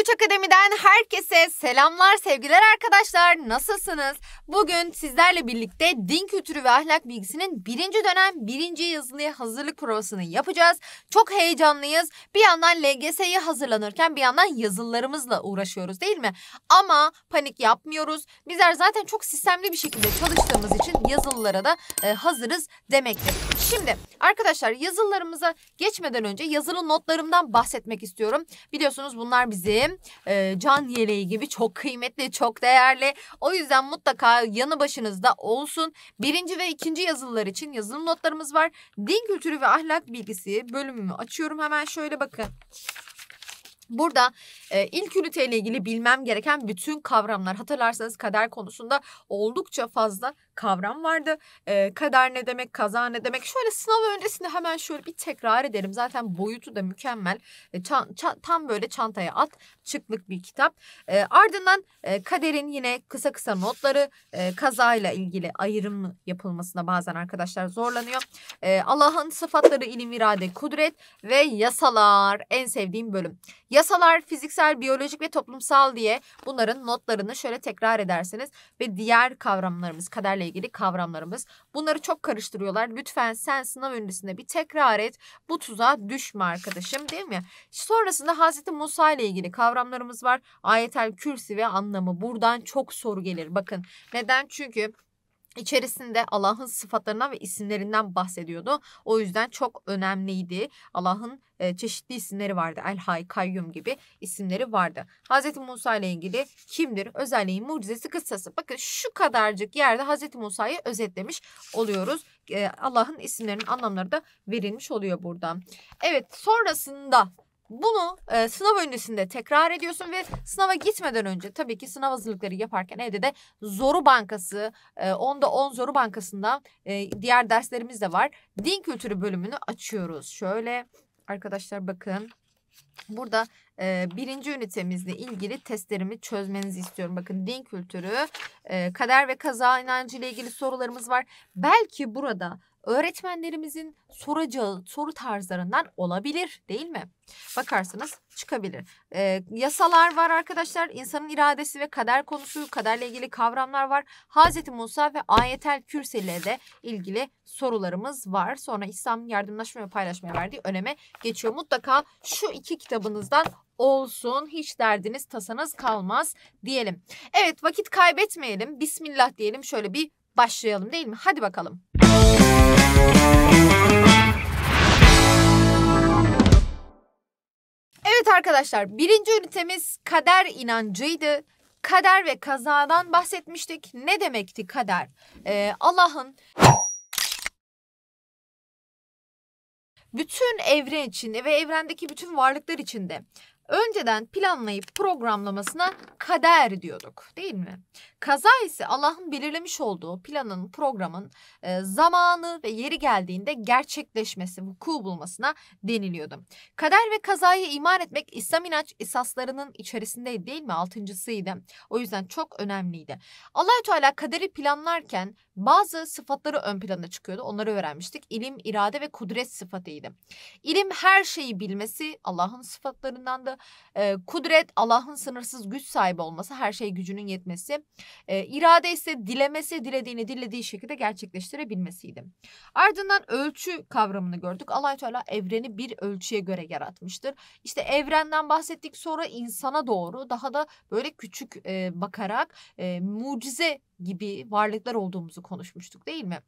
Languç Akademi'den herkese selamlar sevgiler arkadaşlar. Nasılsınız? Bugün sizlerle birlikte din kültürü ve ahlak bilgisinin birinci dönem birinci yazılıya hazırlık provasını yapacağız. Çok heyecanlıyız. Bir yandan LGS'yi hazırlanırken bir yandan yazılılarımızla uğraşıyoruz değil mi? Ama panik yapmıyoruz. Bizler zaten çok sistemli bir şekilde çalıştığımız için yazılılara da e, hazırız demektir. Şimdi arkadaşlar yazılarımıza geçmeden önce yazılı notlarımdan bahsetmek istiyorum. Biliyorsunuz bunlar bizim e, can yeleği gibi çok kıymetli, çok değerli. O yüzden mutlaka yanı başınızda olsun. Birinci ve ikinci yazılılar için yazılı notlarımız var. Din kültürü ve ahlak bilgisi bölümümü açıyorum hemen şöyle bakın. Burada e, ilk üniteyle ilgili bilmem gereken bütün kavramlar hatırlarsanız kader konusunda oldukça fazla kavram vardı. E, kader ne demek, kaza ne demek? Şöyle sınav öncesinde hemen şöyle bir tekrar edelim. Zaten boyutu da mükemmel. E, çan, çan, tam böyle çantaya at, çıklık bir kitap. E, ardından e, kaderin yine kısa kısa notları, e, kazayla ilgili ayrım yapılmasına bazen arkadaşlar zorlanıyor. E, Allah'ın sıfatları, ilim, irade, kudret ve yasalar en sevdiğim bölüm. Yasalar fiziksel, biyolojik ve toplumsal diye bunların notlarını şöyle tekrar ederseniz ve diğer kavramlarımız kader sınavlarla ilgili kavramlarımız. Bunları çok karıştırıyorlar. Lütfen sen sınav öncesinde bir tekrar et. Bu tuzağa düşme arkadaşım değil mi? Sonrasında Hazreti Musa ile ilgili kavramlarımız var. Ayetel kürsi ve anlamı. Buradan çok soru gelir. Bakın neden? Çünkü İçerisinde Allah'ın sıfatlarına ve isimlerinden bahsediyordu. O yüzden çok önemliydi. Allah'ın e, çeşitli isimleri vardı. El Hay, Kayyum gibi isimleri vardı. Hz. Musa ile ilgili kimdir? Özelliği, mucizesi, kıssası. Bakın şu kadarcık yerde Hz. Musa'yı özetlemiş oluyoruz. E, Allah'ın isimlerinin anlamları da verilmiş oluyor burada. Evet sonrasında bunu e, sınav öncesinde tekrar ediyorsun ve sınava gitmeden önce tabii ki sınav hazırlıkları yaparken evde de Zoru Bankası, e, onda 10 Zoru Bankası'ndan e, diğer derslerimiz de var. Din kültürü bölümünü açıyoruz. Şöyle arkadaşlar bakın. Burada e, birinci ünitemizle ilgili testlerimi çözmenizi istiyorum. Bakın din kültürü, e, kader ve kaza inancı ile ilgili sorularımız var. Belki burada öğretmenlerimizin soracağı soru tarzlarından olabilir değil mi? Bakarsınız çıkabilir. E, yasalar var arkadaşlar. İnsanın iradesi ve kader konusu, kaderle ilgili kavramlar var. Hazreti Musa ve ayetel kürsi ile de ilgili sorularımız var. Sonra İslam yardımlaşma ve paylaşmaya verdiği öneme geçiyor. Mutlaka şu iki kitabınızdan olsun. Hiç derdiniz tasanız kalmaz diyelim. Evet vakit kaybetmeyelim. Bismillah diyelim. Şöyle bir başlayalım değil mi? Hadi bakalım. Müzik Evet arkadaşlar birinci ünitemiz kader inancıydı. Kader ve kazadan bahsetmiştik. Ne demekti kader? Ee, Allah'ın bütün evren içinde ve evrendeki bütün varlıklar içinde önceden planlayıp programlamasına kader diyorduk değil mi? Kaza ise Allah'ın belirlemiş olduğu planın, programın e, zamanı ve yeri geldiğinde gerçekleşmesi, vuku bulmasına deniliyordu. Kader ve kazayı iman etmek İslam inanç esaslarının içerisindeydi değil mi? Altıncısıydı. O yüzden çok önemliydi. Allahü Teala kaderi planlarken bazı sıfatları ön plana çıkıyordu. Onları öğrenmiştik. İlim, irade ve kudret sıfatıydı. İlim her şeyi bilmesi Allah'ın sıfatlarından da. E, kudret Allah'ın sınırsız güç sahibi olması, her şey gücünün yetmesi. E, irade ise dilemesi, dilediğini dilediği şekilde gerçekleştirebilmesiydi. Ardından ölçü kavramını gördük. allah Teala evreni bir ölçüye göre yaratmıştır. İşte evrenden bahsettik sonra insana doğru daha da böyle küçük e, bakarak e, mucize gibi varlıklar olduğumuzu konuşmuştuk değil mi?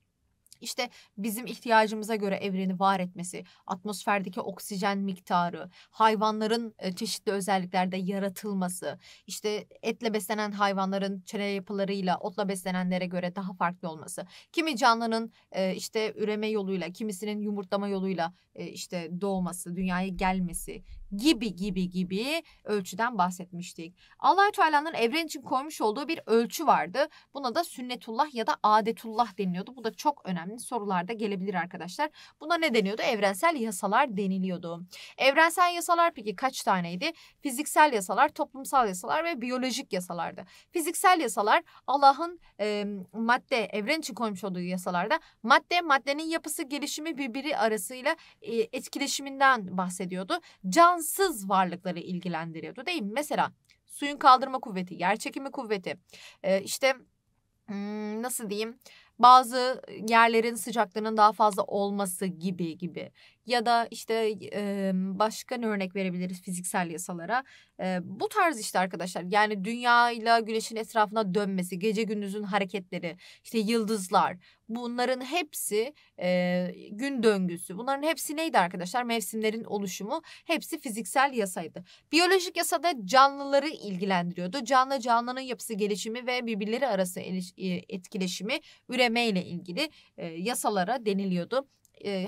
işte bizim ihtiyacımıza göre evreni var etmesi, atmosferdeki oksijen miktarı, hayvanların e, çeşitli özelliklerde yaratılması, işte etle beslenen hayvanların çene yapılarıyla otla beslenenlere göre daha farklı olması, kimi canlının e, işte üreme yoluyla, kimisinin yumurtlama yoluyla e, işte doğması, dünyaya gelmesi gibi gibi gibi ölçüden bahsetmiştik. Allah Teala'nın evren için koymuş olduğu bir ölçü vardı. Buna da sünnetullah ya da adetullah deniliyordu. Bu da çok önemli önemli sorular da gelebilir arkadaşlar. Buna ne deniyordu? Evrensel yasalar deniliyordu. Evrensel yasalar peki kaç taneydi? Fiziksel yasalar, toplumsal yasalar ve biyolojik yasalardı. Fiziksel yasalar Allah'ın e, madde, evren için koymuş olduğu yasalarda madde, maddenin yapısı, gelişimi birbiri arasıyla e, etkileşiminden bahsediyordu. Cansız varlıkları ilgilendiriyordu değil mi? Mesela suyun kaldırma kuvveti, yer çekimi kuvveti, e, işte hmm, nasıl diyeyim bazı yerlerin sıcaklığının daha fazla olması gibi gibi ya da işte e, başka ne örnek verebiliriz fiziksel yasalara. E, bu tarz işte arkadaşlar yani dünya ile güneşin etrafına dönmesi, gece gündüzün hareketleri, işte yıldızlar bunların hepsi e, gün döngüsü. Bunların hepsi neydi arkadaşlar? Mevsimlerin oluşumu hepsi fiziksel yasaydı. Biyolojik yasada canlıları ilgilendiriyordu. Canlı canlının yapısı gelişimi ve birbirleri arası etkileşimi üremeyle ilgili e, yasalara deniliyordu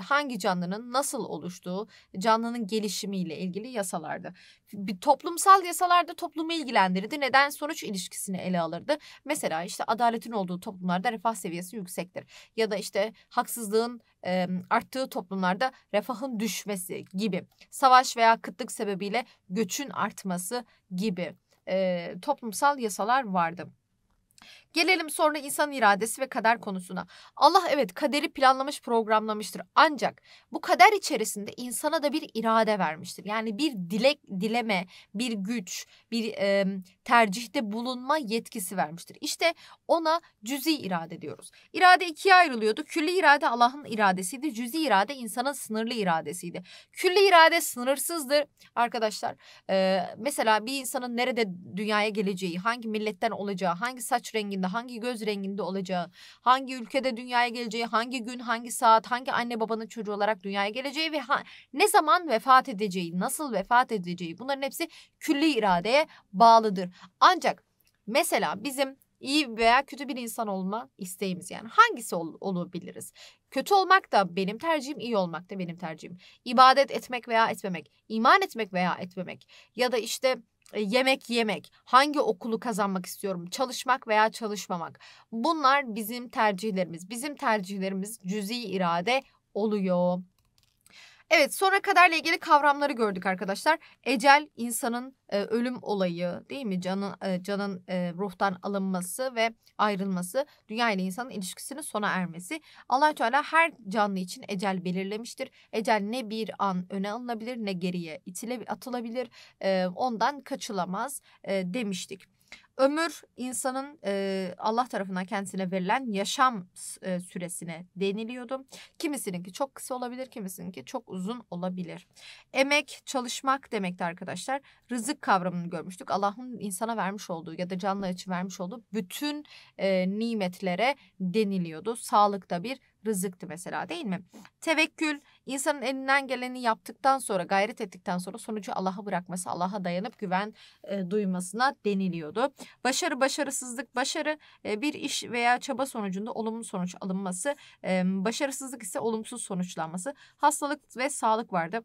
hangi canlının nasıl oluştuğu, canlının gelişimiyle ilgili yasalardı. Bir toplumsal yasalarda toplumu ilgilendirirdi. Neden sonuç ilişkisini ele alırdı. Mesela işte adaletin olduğu toplumlarda refah seviyesi yüksektir. Ya da işte haksızlığın arttığı toplumlarda refahın düşmesi gibi. Savaş veya kıtlık sebebiyle göçün artması gibi e, toplumsal yasalar vardı. Gelelim sonra insan iradesi ve kader konusuna. Allah evet kaderi planlamış programlamıştır. Ancak bu kader içerisinde insana da bir irade vermiştir. Yani bir dilek dileme, bir güç, bir e, tercihte bulunma yetkisi vermiştir. İşte ona cüzi irade diyoruz. İrade ikiye ayrılıyordu. Külli irade Allah'ın iradesiydi. Cüzi irade insanın sınırlı iradesiydi. Külli irade sınırsızdır arkadaşlar. E, mesela bir insanın nerede dünyaya geleceği, hangi milletten olacağı, hangi saç renginde yaşlarında hangi göz renginde olacağı, hangi ülkede dünyaya geleceği, hangi gün, hangi saat, hangi anne babanın çocuğu olarak dünyaya geleceği ve ha- ne zaman vefat edeceği, nasıl vefat edeceği bunların hepsi külli iradeye bağlıdır. Ancak mesela bizim iyi veya kötü bir insan olma isteğimiz yani hangisi ol, olabiliriz? Kötü olmak da benim tercihim, iyi olmak da benim tercihim. İbadet etmek veya etmemek, iman etmek veya etmemek ya da işte e, yemek yemek, hangi okulu kazanmak istiyorum, çalışmak veya çalışmamak. Bunlar bizim tercihlerimiz. Bizim tercihlerimiz cüzi irade oluyor. Evet sonra kaderle ilgili kavramları gördük arkadaşlar. Ecel insanın e, ölüm olayı değil mi? Canın e, canın e, ruhtan alınması ve ayrılması, dünya ile insanın ilişkisinin sona ermesi. Allah Teala her canlı için ecel belirlemiştir. Ecel ne bir an öne alınabilir ne geriye itile atılabilir. E, ondan kaçılamaz e, demiştik. Ömür insanın e, Allah tarafından kendisine verilen yaşam e, süresine deniliyordu. Kimisininki çok kısa olabilir, kimisininki çok uzun olabilir. Emek, çalışmak demekti arkadaşlar. Rızık kavramını görmüştük. Allah'ın insana vermiş olduğu ya da canlı için vermiş olduğu bütün e, nimetlere deniliyordu. Sağlık da bir rızıktı mesela değil mi? Tevekkül insanın elinden geleni yaptıktan sonra gayret ettikten sonra sonucu Allah'a bırakması, Allah'a dayanıp güven e, duymasına deniliyordu. Başarı, başarısızlık, başarı e, bir iş veya çaba sonucunda olumlu sonuç alınması, e, başarısızlık ise olumsuz sonuçlanması. Hastalık ve sağlık vardı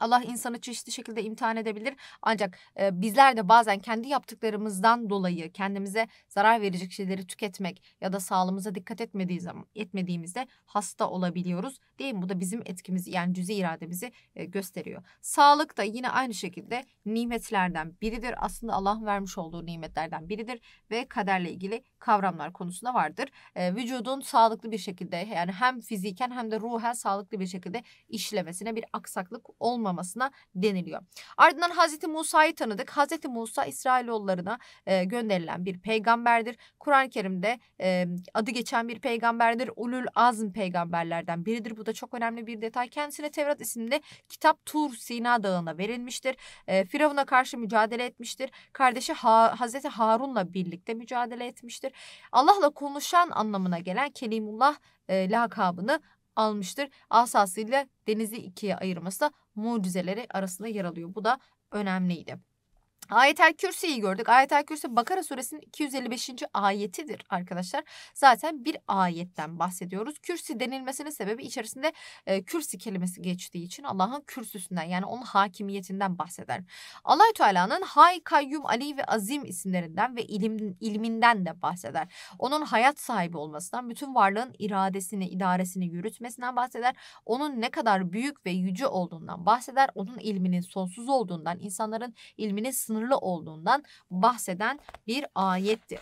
Allah insanı çeşitli şekilde imtihan edebilir. Ancak e, bizler de bazen kendi yaptıklarımızdan dolayı kendimize zarar verecek şeyleri tüketmek ya da sağlığımıza dikkat etmediği zaman etmediğimizde hasta olabiliyoruz. Değil mi? Bu da bizim etkimizi yani cüzi irademizi e, gösteriyor. Sağlık da yine aynı şekilde nimetlerden biridir. Aslında Allah'ın vermiş olduğu nimetlerden biridir ve kaderle ilgili kavramlar konusunda vardır. E, vücudun sağlıklı bir şekilde yani hem fiziken hem de ruhen sağlıklı bir şekilde işlemesine bir aksaklık olmaması olmamasına deniliyor. Ardından Hazreti Musa'yı tanıdık. Hazreti Musa İsrailoğullarına e, gönderilen bir peygamberdir. Kur'an-ı Kerim'de e, adı geçen bir peygamberdir. Ulul Azm peygamberlerden biridir. Bu da çok önemli bir detay. Kendisine Tevrat isimli kitap Tur Sina Dağı'na verilmiştir. E, Firavun'a karşı mücadele etmiştir. Kardeşi ha Hazreti Harun'la birlikte mücadele etmiştir. Allah'la konuşan anlamına gelen Kelimullah e, lakabını almıştır. Asasıyla denizi ikiye ayırması da mucizeleri arasında yer alıyor. Bu da önemliydi. Ayetel Kürsi'yi gördük. Ayetel Kürsi Bakara suresinin 255. ayetidir arkadaşlar. Zaten bir ayetten bahsediyoruz. Kürsi denilmesinin sebebi içerisinde e, kürsi kelimesi geçtiği için Allah'ın kürsüsünden yani onun hakimiyetinden bahseder. Allahü Teala'nın Hay, Kayyum, Ali ve Azim isimlerinden ve ilim, ilminden de bahseder. Onun hayat sahibi olmasından, bütün varlığın iradesini, idaresini yürütmesinden bahseder. Onun ne kadar büyük ve yüce olduğundan bahseder. Onun ilminin sonsuz olduğundan, insanların ilminin sınırlı sınırlı olduğundan bahseden bir ayettir.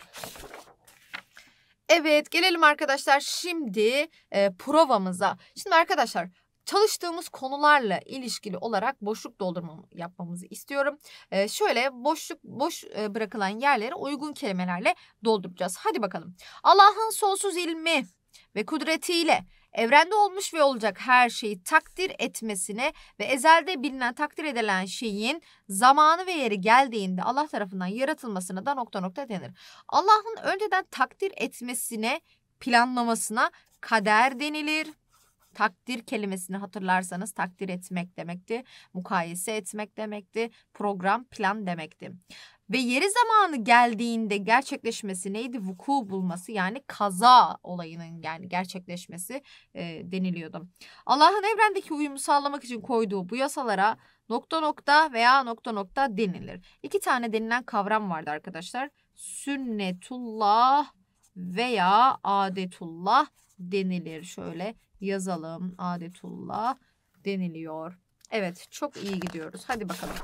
Evet gelelim arkadaşlar şimdi e, provamıza. Şimdi arkadaşlar çalıştığımız konularla ilişkili olarak boşluk doldurma yapmamızı istiyorum. Ee, şöyle boşluk boş e, bırakılan yerleri uygun kelimelerle dolduracağız. Hadi bakalım. Allah'ın sonsuz ilmi ve kudretiyle evrende olmuş ve olacak her şeyi takdir etmesine ve ezelde bilinen takdir edilen şeyin zamanı ve yeri geldiğinde Allah tarafından yaratılmasına da nokta nokta denir. Allah'ın önceden takdir etmesine, planlamasına kader denilir. Takdir kelimesini hatırlarsanız takdir etmek demekti, mukayese etmek demekti, program, plan demekti ve yeri zamanı geldiğinde gerçekleşmesi neydi? Vuku bulması yani kaza olayının yani gerçekleşmesi e, deniliyordu. Allah'ın evrendeki uyumu sağlamak için koyduğu bu yasalara nokta nokta veya nokta nokta denilir. İki tane denilen kavram vardı arkadaşlar. Sünnetullah veya adetullah denilir. Şöyle yazalım adetullah deniliyor. Evet çok iyi gidiyoruz. Hadi bakalım.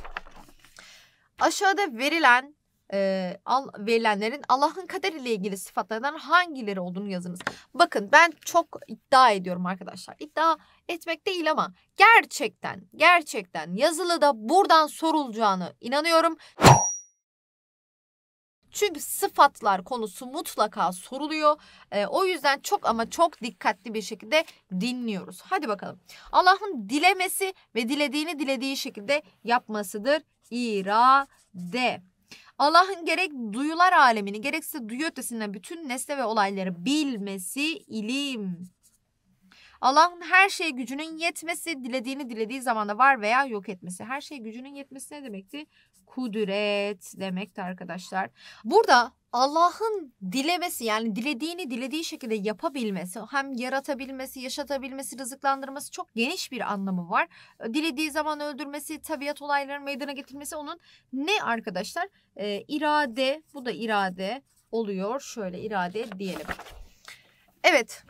Aşağıda verilen e, al, verilenlerin Allah'ın kaderiyle ilgili sıfatlarından hangileri olduğunu yazınız. Bakın ben çok iddia ediyorum arkadaşlar. İddia etmek değil ama gerçekten gerçekten yazılıda buradan sorulacağını inanıyorum. Çünkü sıfatlar konusu mutlaka soruluyor. E, o yüzden çok ama çok dikkatli bir şekilde dinliyoruz. Hadi bakalım. Allah'ın dilemesi ve dilediğini dilediği şekilde yapmasıdır irade. Allah'ın gerek duyular alemini gerekse duyu ötesinde bütün nesne ve olayları bilmesi ilim. Allah'ın her şeye gücünün yetmesi, dilediğini dilediği zamanda var veya yok etmesi. Her şeye gücünün yetmesi ne demekti? kudret demekti arkadaşlar. Burada Allah'ın dilemesi yani dilediğini dilediği şekilde yapabilmesi hem yaratabilmesi, yaşatabilmesi, rızıklandırması çok geniş bir anlamı var. Dilediği zaman öldürmesi, tabiat olaylarının meydana getirmesi onun ne arkadaşlar? Ee, irade, bu da irade oluyor. Şöyle irade diyelim. Evet,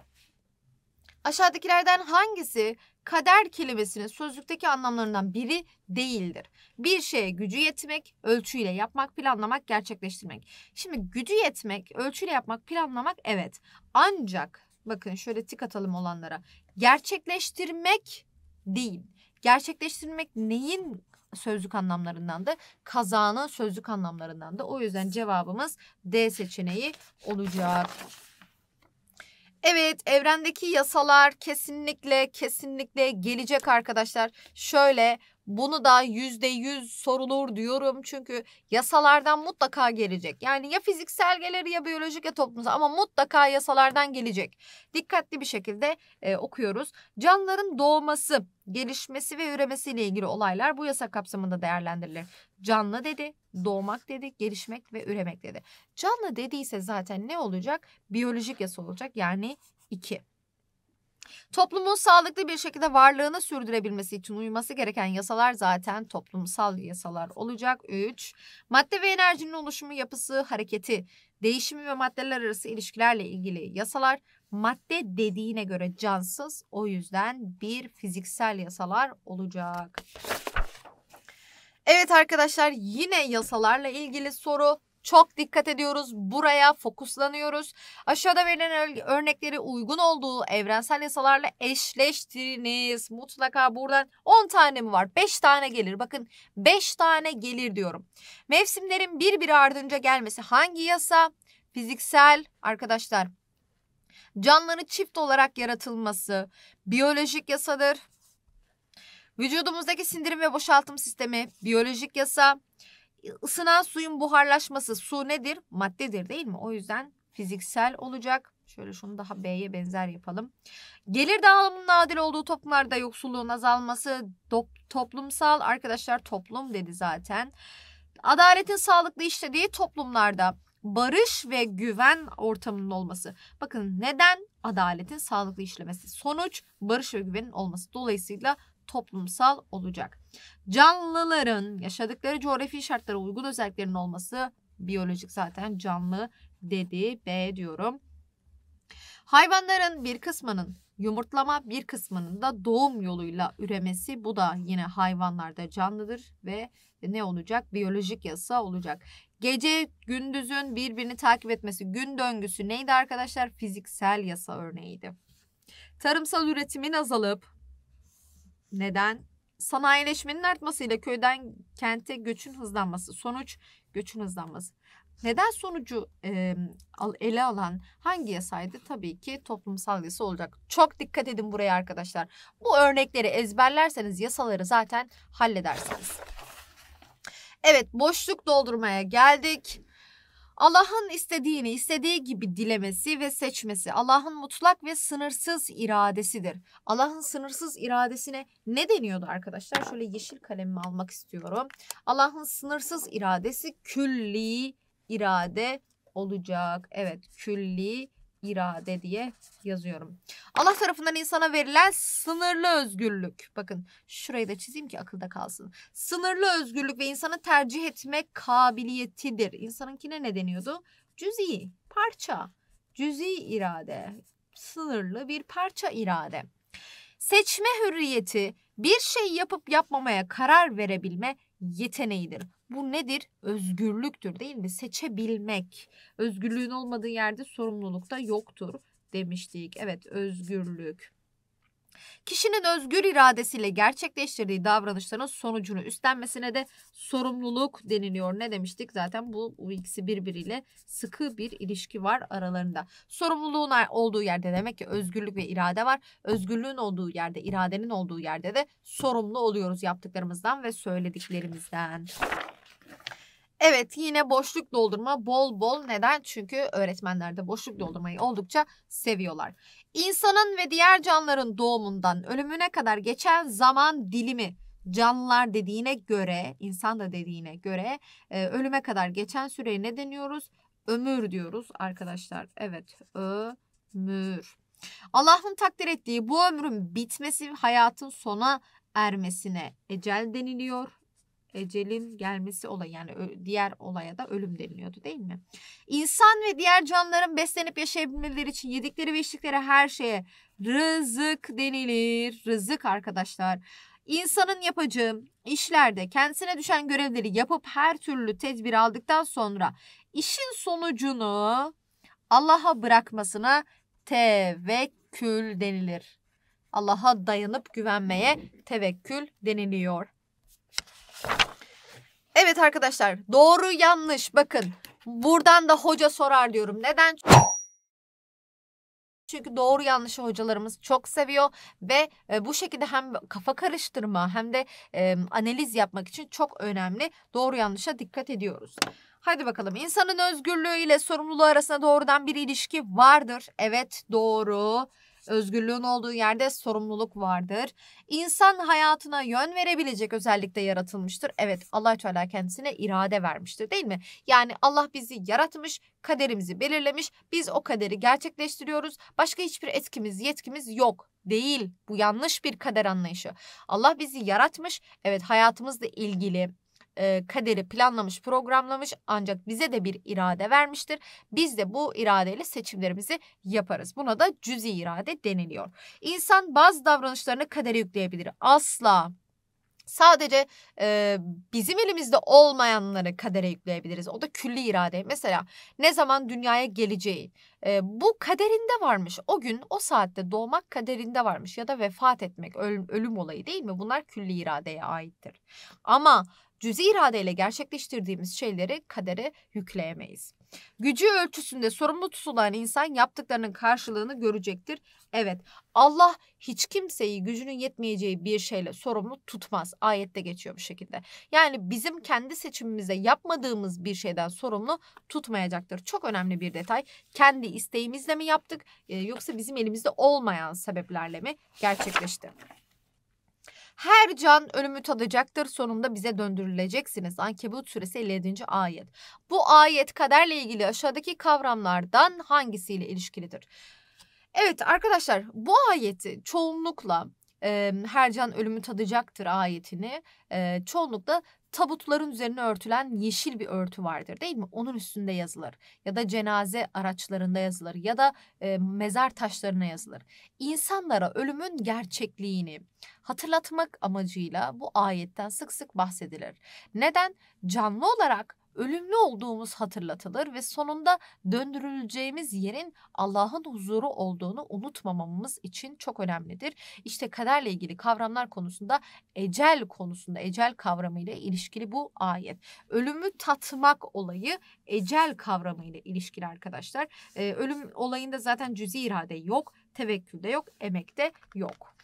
Aşağıdakilerden hangisi kader kelimesinin sözlükteki anlamlarından biri değildir. Bir şeye gücü yetmek, ölçüyle yapmak, planlamak, gerçekleştirmek. Şimdi gücü yetmek, ölçüyle yapmak, planlamak evet. Ancak bakın şöyle tik atalım olanlara. Gerçekleştirmek değil. Gerçekleştirmek neyin sözlük anlamlarından da kazanın sözlük anlamlarından da. O yüzden cevabımız D seçeneği olacak. Evet, evrendeki yasalar kesinlikle kesinlikle gelecek arkadaşlar. Şöyle bunu da yüzde yüz sorulur diyorum çünkü yasalardan mutlaka gelecek. Yani ya fiziksel gelir ya biyolojik ya toplumsal ama mutlaka yasalardan gelecek. Dikkatli bir şekilde e, okuyoruz. Canlıların doğması, gelişmesi ve üremesiyle ilgili olaylar bu yasa kapsamında değerlendirilir. Canlı dedi, doğmak dedi, gelişmek ve üremek dedi. Canlı dediyse zaten ne olacak? Biyolojik yasa olacak yani iki. Toplumun sağlıklı bir şekilde varlığını sürdürebilmesi için uyması gereken yasalar zaten toplumsal yasalar olacak. 3. Madde ve enerjinin oluşumu yapısı, hareketi, değişimi ve maddeler arası ilişkilerle ilgili yasalar madde dediğine göre cansız. O yüzden bir fiziksel yasalar olacak. Evet arkadaşlar yine yasalarla ilgili soru çok dikkat ediyoruz. Buraya fokuslanıyoruz. Aşağıda verilen örnekleri uygun olduğu evrensel yasalarla eşleştiriniz. Mutlaka buradan 10 tane mi var? 5 tane gelir. Bakın 5 tane gelir diyorum. Mevsimlerin bir bir ardınca gelmesi hangi yasa? Fiziksel arkadaşlar canlıların çift olarak yaratılması biyolojik yasadır. Vücudumuzdaki sindirim ve boşaltım sistemi biyolojik yasa ısınan suyun buharlaşması su nedir? Maddedir değil mi? O yüzden fiziksel olacak. Şöyle şunu daha B'ye benzer yapalım. Gelir dağılımının adil olduğu toplumlarda yoksulluğun azalması toplumsal arkadaşlar toplum dedi zaten. Adaletin sağlıklı işlediği toplumlarda barış ve güven ortamının olması. Bakın neden adaletin sağlıklı işlemesi? Sonuç barış ve güvenin olması. Dolayısıyla toplumsal olacak. Canlıların yaşadıkları coğrafi şartlara uygun özelliklerinin olması biyolojik zaten canlı dedi B diyorum. Hayvanların bir kısmının yumurtlama bir kısmının da doğum yoluyla üremesi bu da yine hayvanlarda canlıdır ve ne olacak? Biyolojik yasa olacak. Gece gündüzün birbirini takip etmesi gün döngüsü neydi arkadaşlar? Fiziksel yasa örneğiydi. Tarımsal üretimin azalıp neden? Sanayileşmenin artmasıyla köyden kente göçün hızlanması. Sonuç göçün hızlanması. Neden sonucu e, ele alan hangi yasaydı? Tabii ki toplumsal yasa olacak. Çok dikkat edin buraya arkadaşlar. Bu örnekleri ezberlerseniz yasaları zaten halledersiniz. Evet boşluk doldurmaya geldik. Allah'ın istediğini istediği gibi dilemesi ve seçmesi Allah'ın mutlak ve sınırsız iradesidir. Allah'ın sınırsız iradesine ne deniyordu arkadaşlar? Şöyle yeşil kalemimi almak istiyorum. Allah'ın sınırsız iradesi külli irade olacak. Evet külli irade diye yazıyorum. Allah tarafından insana verilen sınırlı özgürlük. Bakın şurayı da çizeyim ki akılda kalsın. Sınırlı özgürlük ve insanı tercih etme kabiliyetidir. İnsanınkine ne deniyordu? Cüzi, parça, cüzi irade, sınırlı bir parça irade. Seçme hürriyeti bir şey yapıp yapmamaya karar verebilme yeteneğidir. Bu nedir? Özgürlüktür değil mi? Seçebilmek. Özgürlüğün olmadığı yerde sorumluluk da yoktur demiştik. Evet özgürlük. Kişinin özgür iradesiyle gerçekleştirdiği davranışların sonucunu üstlenmesine de sorumluluk deniliyor. Ne demiştik? Zaten bu, bu ikisi birbiriyle sıkı bir ilişki var aralarında. Sorumluluğun olduğu yerde demek ki özgürlük ve irade var. Özgürlüğün olduğu yerde, iradenin olduğu yerde de sorumlu oluyoruz yaptıklarımızdan ve söylediklerimizden. Evet yine boşluk doldurma bol bol. Neden? Çünkü öğretmenler de boşluk doldurmayı oldukça seviyorlar. İnsanın ve diğer canlıların doğumundan ölümüne kadar geçen zaman dilimi canlılar dediğine göre, insan da dediğine göre e, ölüme kadar geçen süreye ne deniyoruz? Ömür diyoruz arkadaşlar. Evet, ömür. Allah'ın takdir ettiği bu ömrün bitmesi, hayatın sona ermesine ecel deniliyor ecelin gelmesi olayı yani diğer olaya da ölüm deniliyordu değil mi? İnsan ve diğer canlıların beslenip yaşayabilmeleri için yedikleri ve içtikleri her şeye rızık denilir. Rızık arkadaşlar. İnsanın yapacağı işlerde kendisine düşen görevleri yapıp her türlü tedbir aldıktan sonra işin sonucunu Allah'a bırakmasına tevekkül denilir. Allah'a dayanıp güvenmeye tevekkül deniliyor. Evet arkadaşlar doğru yanlış bakın. Buradan da hoca sorar diyorum. Neden? Çünkü doğru yanlışı hocalarımız çok seviyor ve e, bu şekilde hem kafa karıştırma hem de e, analiz yapmak için çok önemli. Doğru yanlışa dikkat ediyoruz. Hadi bakalım insanın özgürlüğü ile sorumluluğu arasında doğrudan bir ilişki vardır. Evet doğru özgürlüğün olduğu yerde sorumluluk vardır. İnsan hayatına yön verebilecek özellikle yaratılmıştır. Evet allah Teala kendisine irade vermiştir değil mi? Yani Allah bizi yaratmış, kaderimizi belirlemiş. Biz o kaderi gerçekleştiriyoruz. Başka hiçbir etkimiz, yetkimiz yok değil. Bu yanlış bir kader anlayışı. Allah bizi yaratmış. Evet hayatımızla ilgili kaderi planlamış, programlamış ancak bize de bir irade vermiştir. Biz de bu iradeyle seçimlerimizi yaparız. Buna da cüzi irade deniliyor. İnsan bazı davranışlarını kadere yükleyebilir. Asla sadece e, bizim elimizde olmayanları kadere yükleyebiliriz. O da külli irade. Mesela ne zaman dünyaya geleceği e, bu kaderinde varmış. O gün o saatte doğmak kaderinde varmış ya da vefat etmek ölüm, ölüm olayı değil mi? Bunlar külli iradeye aittir. Ama cüzi iradeyle gerçekleştirdiğimiz şeyleri kadere yükleyemeyiz. Gücü ölçüsünde sorumlu tutulan insan yaptıklarının karşılığını görecektir. Evet Allah hiç kimseyi gücünün yetmeyeceği bir şeyle sorumlu tutmaz. Ayette geçiyor bu şekilde. Yani bizim kendi seçimimize yapmadığımız bir şeyden sorumlu tutmayacaktır. Çok önemli bir detay. Kendi isteğimizle mi yaptık e, yoksa bizim elimizde olmayan sebeplerle mi gerçekleşti? Her can ölümü tadacaktır sonunda bize döndürüleceksiniz. Ankebut suresi 57. ayet. Bu ayet kaderle ilgili aşağıdaki kavramlardan hangisiyle ilişkilidir? Evet arkadaşlar bu ayeti çoğunlukla e, her can ölümü tadacaktır ayetini e, çoğunlukla tabutların üzerine örtülen yeşil bir örtü vardır değil mi? Onun üstünde yazılır ya da cenaze araçlarında yazılır ya da e, mezar taşlarına yazılır. İnsanlara ölümün gerçekliğini hatırlatmak amacıyla bu ayetten sık sık bahsedilir. Neden? Canlı olarak ölümlü olduğumuz hatırlatılır ve sonunda döndürüleceğimiz yerin Allah'ın huzuru olduğunu unutmamamız için çok önemlidir. İşte kaderle ilgili kavramlar konusunda ecel konusunda ecel kavramıyla ilişkili bu ayet. Ölümü tatmak olayı ecel kavramıyla ilişkili arkadaşlar. Ee, ölüm olayında zaten cüzi irade yok, tevekkül de yok, emek de yok.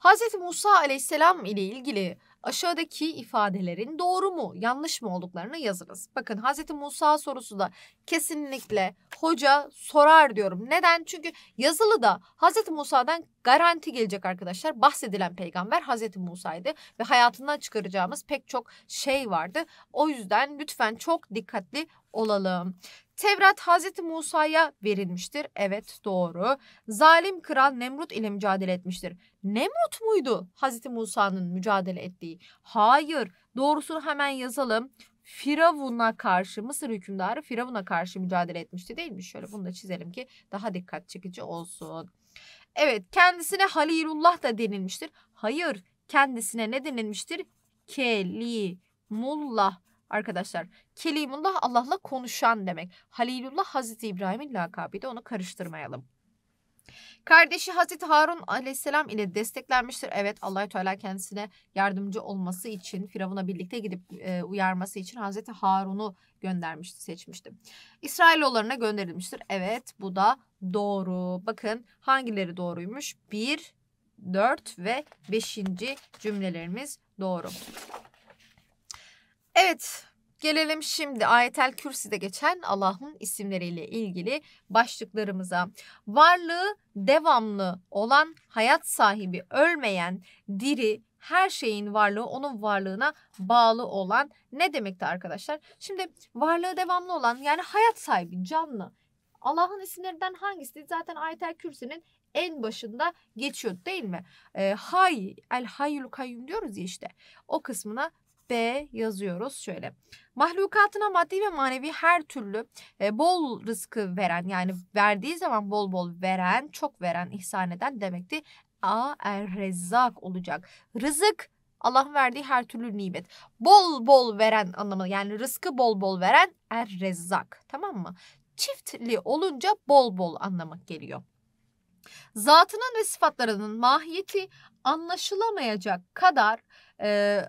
Hz. Musa aleyhisselam ile ilgili aşağıdaki ifadelerin doğru mu yanlış mı olduklarını yazınız. Bakın Hz. Musa sorusu da kesinlikle hoca sorar diyorum. Neden? Çünkü yazılı da Hz. Musa'dan garanti gelecek arkadaşlar. Bahsedilen peygamber Hz. Musa'ydı ve hayatından çıkaracağımız pek çok şey vardı. O yüzden lütfen çok dikkatli olalım. Tevrat Hazreti Musa'ya verilmiştir. Evet doğru. Zalim kral Nemrut ile mücadele etmiştir. Nemrut muydu Hazreti Musa'nın mücadele ettiği? Hayır. Doğrusunu hemen yazalım. Firavun'a karşı Mısır hükümdarı Firavun'a karşı mücadele etmişti değil mi? Şöyle bunu da çizelim ki daha dikkat çekici olsun. Evet kendisine Halilullah da denilmiştir. Hayır kendisine ne denilmiştir? Kelimullah arkadaşlar. Kelimullah Allah'la konuşan demek. Halilullah Hazreti İbrahim'in lakabı da onu karıştırmayalım. Kardeşi Hazreti Harun aleyhisselam ile desteklenmiştir. Evet Allahü Teala kendisine yardımcı olması için Firavun'a birlikte gidip e, uyarması için Hazreti Harun'u göndermişti, seçmişti. İsrailoğullarına gönderilmiştir. Evet bu da doğru. Bakın hangileri doğruymuş? 1, 4 ve 5. cümlelerimiz doğru. Evet, gelelim şimdi Ayetel Kürsi'de geçen Allah'ın isimleriyle ilgili başlıklarımıza. Varlığı devamlı olan, hayat sahibi, ölmeyen, diri, her şeyin varlığı onun varlığına bağlı olan ne demekti arkadaşlar? Şimdi varlığı devamlı olan yani hayat sahibi, canlı. Allah'ın isimlerinden hangisi? Zaten Ayetel Kürsi'nin en başında geçiyor değil mi? E, hay, el hayyul kayyum diyoruz ya işte. O kısmına B yazıyoruz şöyle. Mahlukatına maddi ve manevi her türlü e, bol rızkı veren yani verdiği zaman bol bol veren, çok veren, ihsan eden demekti. A er rezzak olacak. Rızık Allah'ın verdiği her türlü nimet. Bol bol veren anlamı yani rızkı bol bol veren er rezzak tamam mı? Çiftli olunca bol bol anlamak geliyor. Zatının ve sıfatlarının mahiyeti anlaşılamayacak kadar e,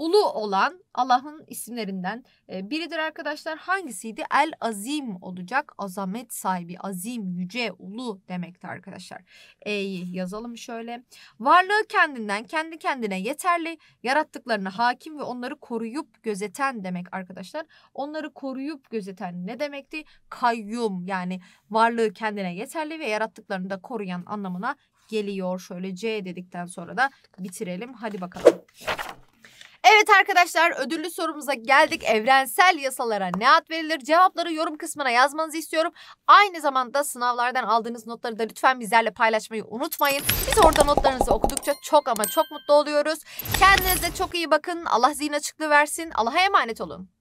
ulu olan Allah'ın isimlerinden e, biridir arkadaşlar. Hangisiydi? El azim olacak. Azamet sahibi, azim, yüce, ulu demekti arkadaşlar. E'yi yazalım şöyle. Varlığı kendinden, kendi kendine yeterli, yarattıklarına hakim ve onları koruyup gözeten demek arkadaşlar. Onları koruyup gözeten ne demekti? Kayyum yani varlığı kendine yeterli ve yarattıklarını da koruyan anlamına geliyor. Şöyle C dedikten sonra da bitirelim. Hadi bakalım. Evet arkadaşlar ödüllü sorumuza geldik. Evrensel yasalara ne ad verilir? Cevapları yorum kısmına yazmanızı istiyorum. Aynı zamanda sınavlardan aldığınız notları da lütfen bizlerle paylaşmayı unutmayın. Biz orada notlarınızı okudukça çok ama çok mutlu oluyoruz. Kendinize çok iyi bakın. Allah zihin açıklığı versin. Allah'a emanet olun.